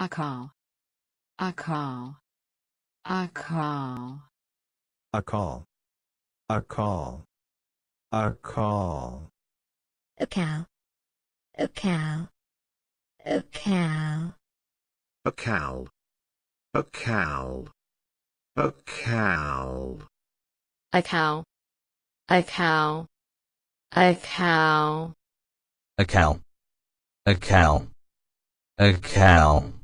A A A A A A A cow. cow. cow. cow. A cow. A cow. A cow. A cow. A cow. A cow. A cow. A cow. A cow.